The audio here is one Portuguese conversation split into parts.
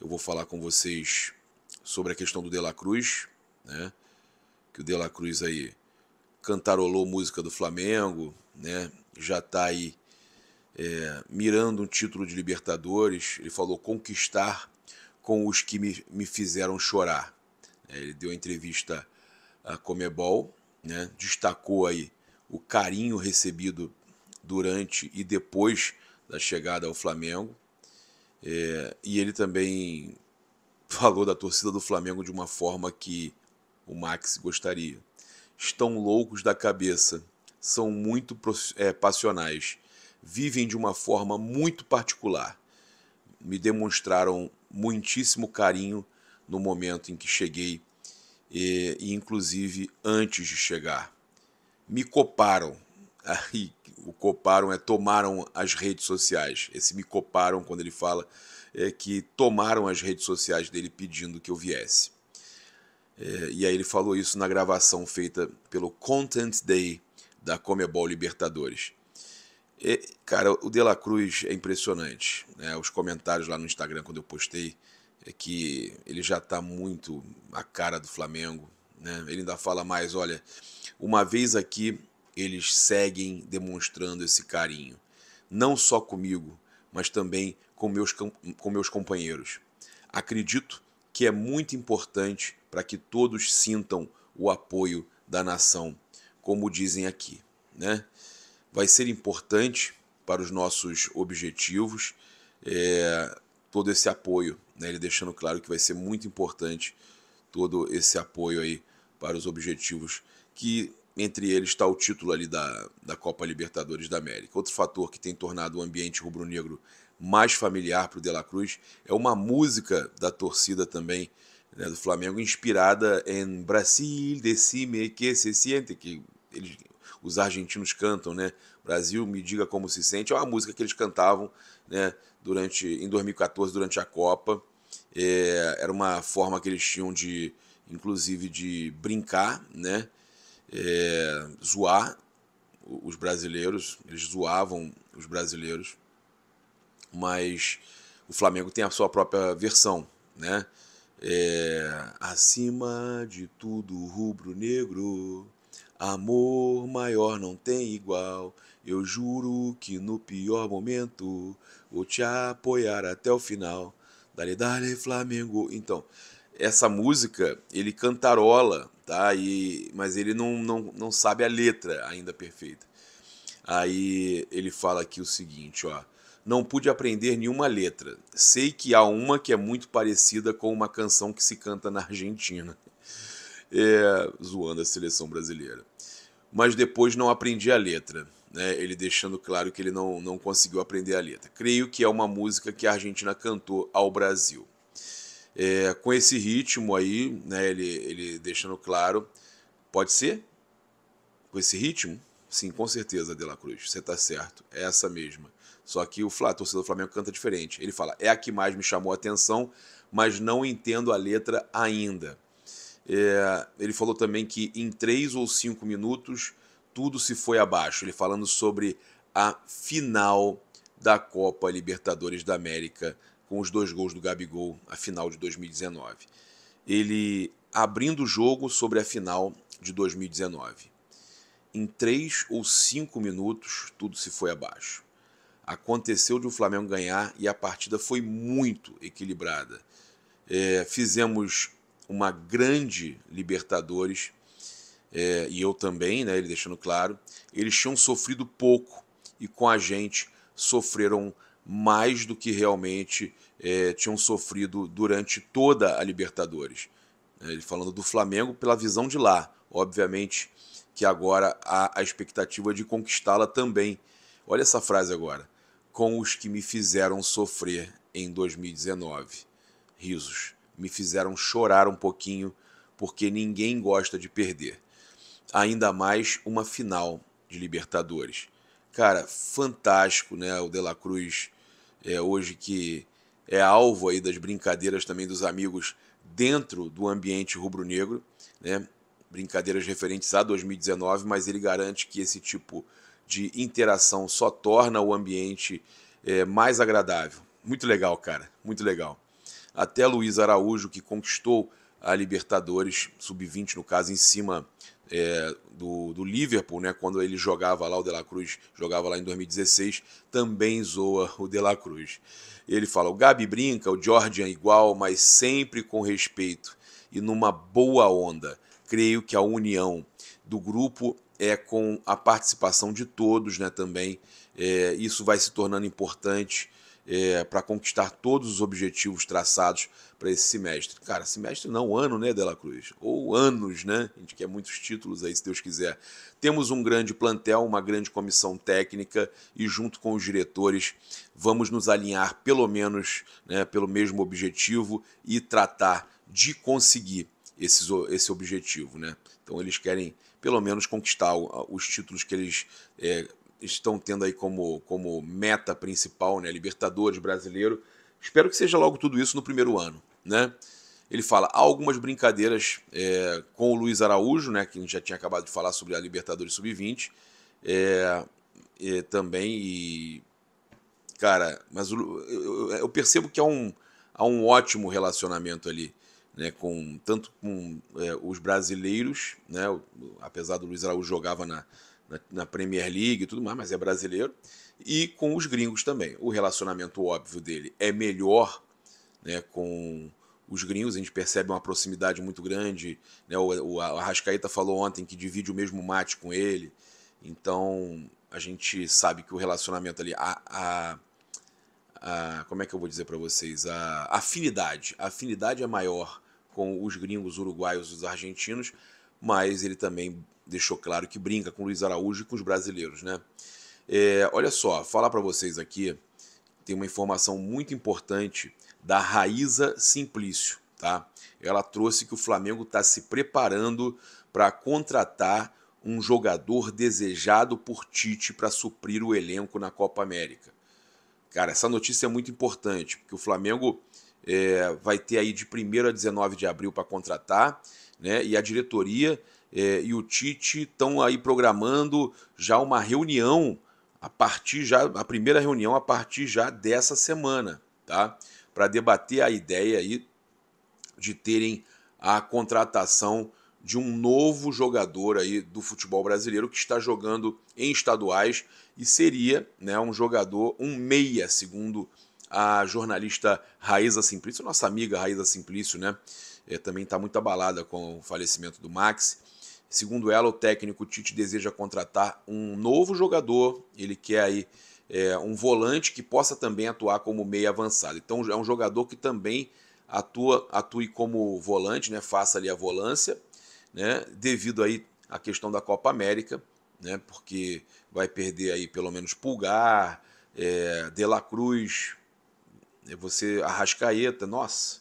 Eu vou falar com vocês sobre a questão do De La Cruz, né? Que o De La Cruz aí cantarolou música do Flamengo, né? Já está aí é, mirando um título de Libertadores. Ele falou conquistar com os que me, me fizeram chorar. É, ele deu entrevista à Comebol, né? Destacou aí o carinho recebido durante e depois da chegada ao Flamengo. É, e ele também falou da torcida do Flamengo de uma forma que o Max gostaria. Estão loucos da cabeça, são muito é, passionais, vivem de uma forma muito particular. Me demonstraram muitíssimo carinho no momento em que cheguei e, é, e inclusive antes de chegar. Me coparam, aí o coparam é tomaram as redes sociais. Esse me coparam quando ele fala é que tomaram as redes sociais dele pedindo que eu viesse. É, e aí ele falou isso na gravação feita pelo Content Day da Comebol Libertadores. cara, o De La Cruz é impressionante. Né? Os comentários lá no Instagram quando eu postei é que ele já está muito a cara do Flamengo. Né? Ele ainda fala mais, olha, uma vez aqui eles seguem demonstrando esse carinho, não só comigo, mas também com meus, com meus companheiros. Acredito que é muito importante para que todos sintam o apoio da nação, como dizem aqui. Né? Vai ser importante para os nossos objetivos é, todo esse apoio, né? ele deixando claro que vai ser muito importante todo esse apoio aí para os objetivos que entre eles está o título ali da, da Copa Libertadores da América. Outro fator que tem tornado o ambiente rubro-negro mais familiar para o De La Cruz é uma música da torcida também né, do Flamengo, inspirada em Brasil, decime que se siente, que eles, os argentinos cantam, né? Brasil, me diga como se sente. É uma música que eles cantavam né, durante, em 2014, durante a Copa. É, era uma forma que eles tinham de, inclusive, de brincar, né? é, zoar os brasileiros, eles zoavam os brasileiros, mas o Flamengo tem a sua própria versão, né? É, acima de tudo rubro-negro, amor maior não tem igual. Eu juro que no pior momento vou te apoiar até o final. Dale, dale, Flamengo. Então, essa música ele cantarola, tá? E, mas ele não, não, não sabe a letra ainda perfeita. Aí ele fala aqui o seguinte, ó. Não pude aprender nenhuma letra. Sei que há uma que é muito parecida com uma canção que se canta na Argentina. É, zoando a seleção brasileira. Mas depois não aprendi a letra. Né? Ele deixando claro que ele não, não conseguiu aprender a letra. Creio que é uma música que a Argentina cantou ao Brasil. É, com esse ritmo aí, né, ele, ele deixando claro, pode ser? Com esse ritmo? Sim, com certeza, De La Cruz, você está certo, é essa mesma. Só que o Flá, torcedor do Flamengo canta diferente. Ele fala, é a que mais me chamou a atenção, mas não entendo a letra ainda. É, ele falou também que em três ou cinco minutos tudo se foi abaixo. Ele falando sobre a final da Copa Libertadores da América com os dois gols do Gabigol, a final de 2019. Ele abrindo o jogo sobre a final de 2019. Em três ou cinco minutos, tudo se foi abaixo. Aconteceu de o Flamengo ganhar e a partida foi muito equilibrada. É, fizemos uma grande Libertadores, é, e eu também, né, ele deixando claro, eles tinham sofrido pouco e com a gente sofreram mais do que realmente é, tinham sofrido durante toda a Libertadores. É, ele falando do Flamengo pela visão de lá. Obviamente que agora há a expectativa de conquistá-la também. Olha essa frase agora. Com os que me fizeram sofrer em 2019. Risos. Me fizeram chorar um pouquinho, porque ninguém gosta de perder. Ainda mais uma final de Libertadores. Cara, fantástico, né? O De La Cruz é, hoje que é alvo aí das brincadeiras também dos amigos dentro do ambiente rubro-negro, né? brincadeiras referentes a 2019, mas ele garante que esse tipo de interação só torna o ambiente é, mais agradável. Muito legal, cara, muito legal. Até Luiz Araújo, que conquistou a Libertadores, sub-20 no caso, em cima é, do, do, Liverpool, né, quando ele jogava lá, o De La Cruz jogava lá em 2016, também zoa o De La Cruz. Ele fala: o Gabi brinca, o Jordan é igual, mas sempre com respeito e numa boa onda. Creio que a união do grupo é com a participação de todos né, também. É, isso vai se tornando importante é, para conquistar todos os objetivos traçados para esse semestre. Cara, semestre não, ano, né, Dela Cruz? Ou anos, né? A gente quer muitos títulos aí, se Deus quiser. Temos um grande plantel, uma grande comissão técnica e, junto com os diretores, vamos nos alinhar pelo menos né, pelo mesmo objetivo e tratar de conseguir esses, esse objetivo, né? Então, eles querem pelo menos conquistar os títulos que eles é, estão tendo aí como, como meta principal, né? Libertadores, brasileiro. Espero que seja logo tudo isso no primeiro ano, né? Ele fala, há algumas brincadeiras é, com o Luiz Araújo, né? Que a gente já tinha acabado de falar sobre a Libertadores Sub-20. É, é, também, e, cara, mas o, eu, eu, percebo que há um, há um ótimo relacionamento ali. Né, com tanto com eh, os brasileiros, né, apesar do Luiz Araújo jogava na, na, na Premier League e tudo mais, mas é brasileiro, e com os gringos também. O relacionamento óbvio dele é melhor né, com os gringos, a gente percebe uma proximidade muito grande. Né, o, o Arrascaeta falou ontem que divide o mesmo mate com ele, então a gente sabe que o relacionamento ali, a, a, a como é que eu vou dizer para vocês, a afinidade, a afinidade é maior com os gringos, uruguaios, os argentinos, mas ele também deixou claro que brinca com o Luiz Araújo e com os brasileiros, né? É, olha só, falar para vocês aqui, tem uma informação muito importante da Raíza Simplício, tá? Ela trouxe que o Flamengo está se preparando para contratar um jogador desejado por Tite para suprir o elenco na Copa América. Cara, essa notícia é muito importante, porque o Flamengo é, vai ter aí de 1 a 19 de abril para contratar, né? E a diretoria é, e o Tite estão aí programando já uma reunião a partir já a primeira reunião a partir já dessa semana, tá? Para debater a ideia aí de terem a contratação de um novo jogador aí do futebol brasileiro que está jogando em estaduais e seria, né, um jogador um meia, segundo a jornalista Raíza Simplício, nossa amiga Raíza Simplício, né? É, também está muito abalada com o falecimento do Max Segundo ela, o técnico Tite deseja contratar um novo jogador, ele quer aí é, um volante que possa também atuar como meio avançado. Então é um jogador que também atua, atue como volante, né, faça ali a volância, né, devido aí à questão da Copa América, né, porque vai perder aí pelo menos Pulgar, é, De La Cruz, né? você Arrascaeta, nossa,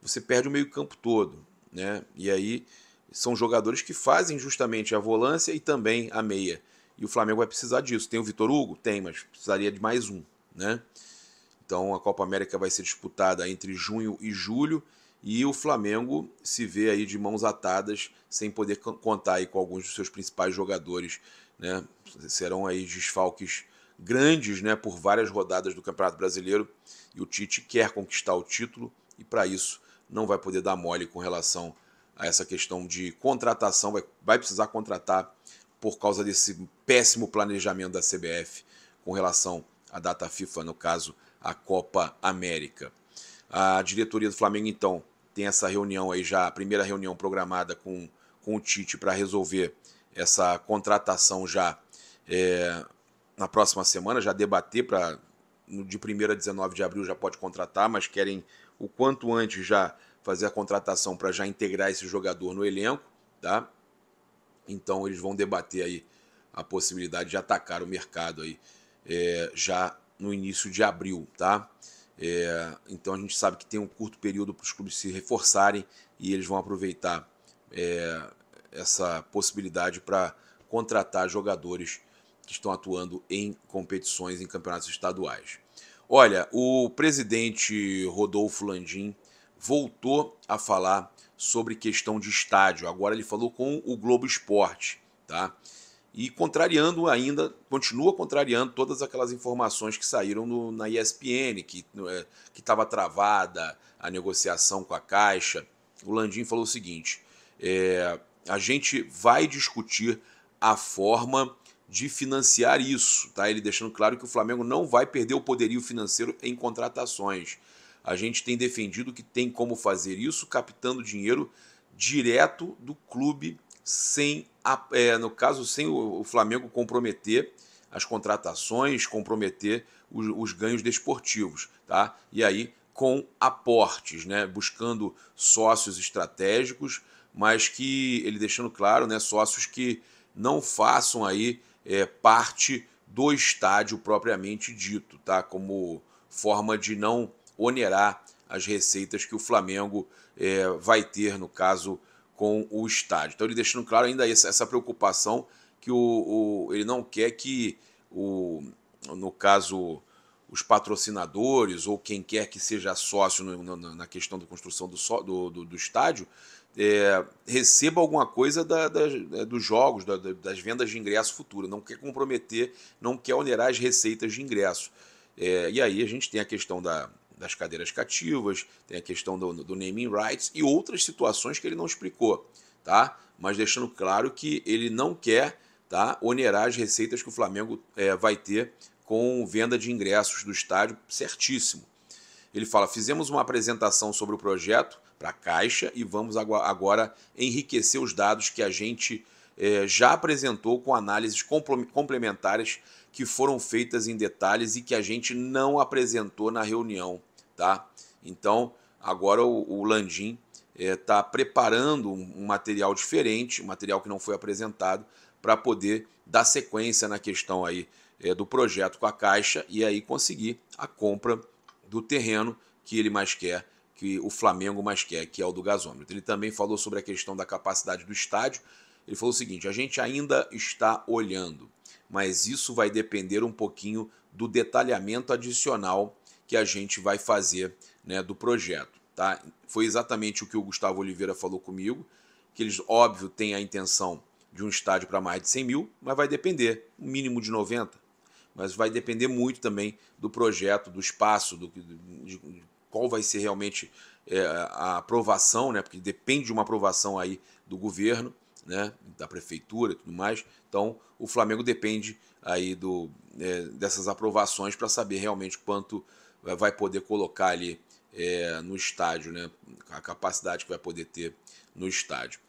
você perde o meio campo todo, né, e aí são jogadores que fazem justamente a volância e também a meia. E o Flamengo vai precisar disso. Tem o Vitor Hugo? Tem, mas precisaria de mais um, né? Então a Copa América vai ser disputada entre junho e julho e o Flamengo se vê aí de mãos atadas, sem poder contar aí com alguns dos seus principais jogadores, né? Serão aí desfalques grandes, né, por várias rodadas do Campeonato Brasileiro, e o Tite quer conquistar o título e para isso não vai poder dar mole com relação essa questão de contratação, vai, vai precisar contratar por causa desse péssimo planejamento da CBF com relação à data FIFA, no caso, a Copa América. A diretoria do Flamengo, então, tem essa reunião aí já, a primeira reunião programada com, com o Tite para resolver essa contratação já é, na próxima semana, já debater para de 1 a 19 de abril já pode contratar, mas querem o quanto antes já fazer a contratação para já integrar esse jogador no elenco, tá? Então eles vão debater aí a possibilidade de atacar o mercado aí é, já no início de abril, tá? É, então a gente sabe que tem um curto período para os clubes se reforçarem e eles vão aproveitar é, essa possibilidade para contratar jogadores que estão atuando em competições em campeonatos estaduais. Olha, o presidente Rodolfo Landim voltou a falar sobre questão de estádio. Agora ele falou com o Globo Esporte, tá? E contrariando ainda, continua contrariando todas aquelas informações que saíram no, na ESPN, que é, estava travada a negociação com a Caixa. O Landim falou o seguinte: é, a gente vai discutir a forma de financiar isso, tá? Ele deixando claro que o Flamengo não vai perder o poderio financeiro em contratações a gente tem defendido que tem como fazer isso captando dinheiro direto do clube, sem a, é, no caso, sem o, o, Flamengo comprometer as contratações, comprometer os, os ganhos desportivos, tá? E aí com aportes, né? Buscando sócios estratégicos, mas que ele deixando claro, né? Sócios que não façam aí é, parte do estádio propriamente dito, tá? Como forma de não onerar as receitas que o Flamengo é, vai ter, no caso, com o estádio. Então, ele deixando claro ainda essa preocupação que o, o ele não quer que, o, no caso, os patrocinadores ou quem quer que seja sócio no, no, na questão da construção do, do, do, do estádio é, receba alguma coisa da, da, é, dos jogos, da, das vendas de ingresso futuro. Não quer comprometer, não quer onerar as receitas de ingresso. É, e aí a gente tem a questão da, das cadeiras cativas, tem a questão do, do naming rights e outras situações que ele não explicou, tá? Mas deixando claro que ele não quer tá, onerar as receitas que o Flamengo é, vai ter com venda de ingressos do estádio, certíssimo. Ele fala: fizemos uma apresentação sobre o projeto para a Caixa e vamos agora enriquecer os dados que a gente é, já apresentou com análises complementares que foram feitas em detalhes e que a gente não apresentou na reunião tá? Então, agora o, o Landim está eh, é, preparando um, um, material diferente, um material que não foi apresentado, para poder dar sequência na questão aí é, do projeto com a Caixa e aí conseguir a compra do terreno que ele mais quer, que o Flamengo mais quer, que é o do gasômetro. Ele também falou sobre a questão da capacidade do estádio. Ele falou o seguinte: a gente ainda está olhando, mas isso vai depender um pouquinho do detalhamento adicional que a gente vai fazer né, do projeto. Tá? Foi exatamente o que o Gustavo Oliveira falou comigo, que eles, óbvio, têm a intenção de um estádio para mais de 100 mil, mas vai depender, um mínimo de 90. Mas vai depender muito também do projeto, do espaço, do, de, qual vai ser realmente é, a aprovação, né? porque depende de uma aprovação aí do governo, né? da prefeitura e tudo mais. Então, o Flamengo depende aí do, é, dessas aprovações para saber realmente quanto vai poder colocar ali é, no estádio, né? A capacidade que vai poder ter no estádio.